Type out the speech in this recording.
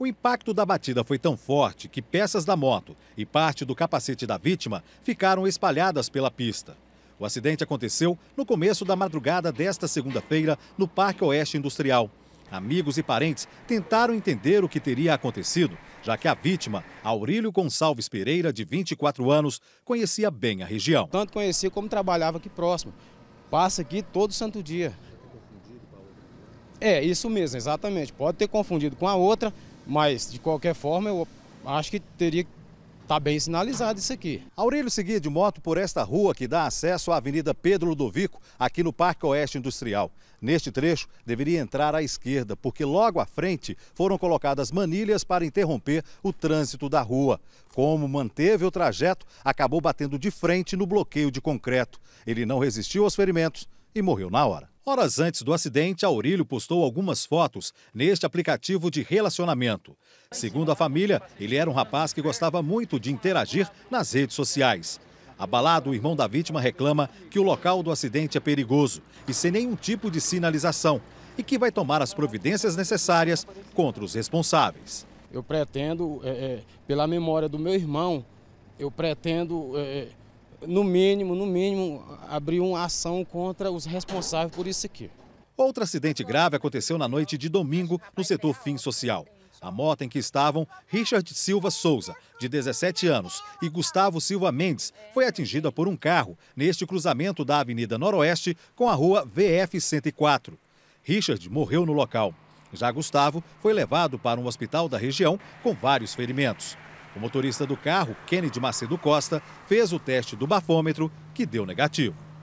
O impacto da batida foi tão forte que peças da moto e parte do capacete da vítima ficaram espalhadas pela pista. O acidente aconteceu no começo da madrugada desta segunda-feira no Parque Oeste Industrial. Amigos e parentes tentaram entender o que teria acontecido, já que a vítima, Aurílio Gonçalves Pereira, de 24 anos, conhecia bem a região. Tanto conhecia como trabalhava aqui próximo. Passa aqui todo santo dia. É, isso mesmo, exatamente. Pode ter confundido com a outra, mas, de qualquer forma, eu acho que teria que Está bem sinalizado isso aqui. Aurelio seguia de moto por esta rua que dá acesso à Avenida Pedro Ludovico, aqui no Parque Oeste Industrial. Neste trecho, deveria entrar à esquerda, porque logo à frente foram colocadas manilhas para interromper o trânsito da rua. Como manteve o trajeto, acabou batendo de frente no bloqueio de concreto. Ele não resistiu aos ferimentos e morreu na hora. Horas antes do acidente, Aurílio postou algumas fotos neste aplicativo de relacionamento. Segundo a família, ele era um rapaz que gostava muito de interagir nas redes sociais. Abalado, o irmão da vítima reclama que o local do acidente é perigoso e sem nenhum tipo de sinalização e que vai tomar as providências necessárias contra os responsáveis. Eu pretendo, é, é, pela memória do meu irmão, eu pretendo é, é no mínimo, no mínimo, abrir uma ação contra os responsáveis por isso aqui. Outro acidente grave aconteceu na noite de domingo no setor fim social. A moto em que estavam Richard Silva Souza, de 17 anos, e Gustavo Silva Mendes foi atingida por um carro neste cruzamento da Avenida Noroeste com a rua VF 104. Richard morreu no local. Já Gustavo foi levado para um hospital da região com vários ferimentos. O motorista do carro, Kennedy Macedo Costa, fez o teste do bafômetro, que deu negativo.